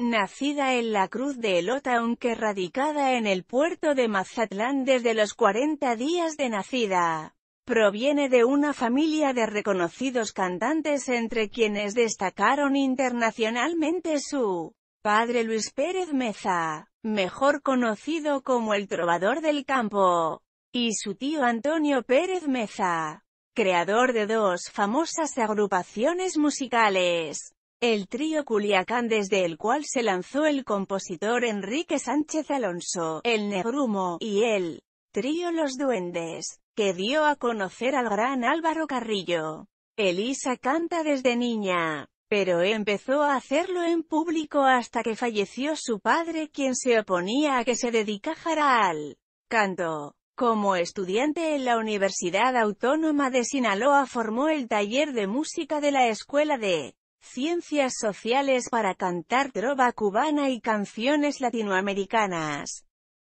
Nacida en la Cruz de Elota aunque radicada en el puerto de Mazatlán desde los 40 días de nacida. Proviene de una familia de reconocidos cantantes entre quienes destacaron internacionalmente su padre Luis Pérez Meza, mejor conocido como el Trovador del Campo, y su tío Antonio Pérez Meza, creador de dos famosas agrupaciones musicales. El trío Culiacán desde el cual se lanzó el compositor Enrique Sánchez Alonso, el Negrumo, y el trío Los Duendes, que dio a conocer al gran Álvaro Carrillo. Elisa canta desde niña, pero empezó a hacerlo en público hasta que falleció su padre quien se oponía a que se dedicara al canto. Como estudiante en la Universidad Autónoma de Sinaloa formó el taller de música de la Escuela de Ciencias Sociales para cantar trova cubana y canciones latinoamericanas.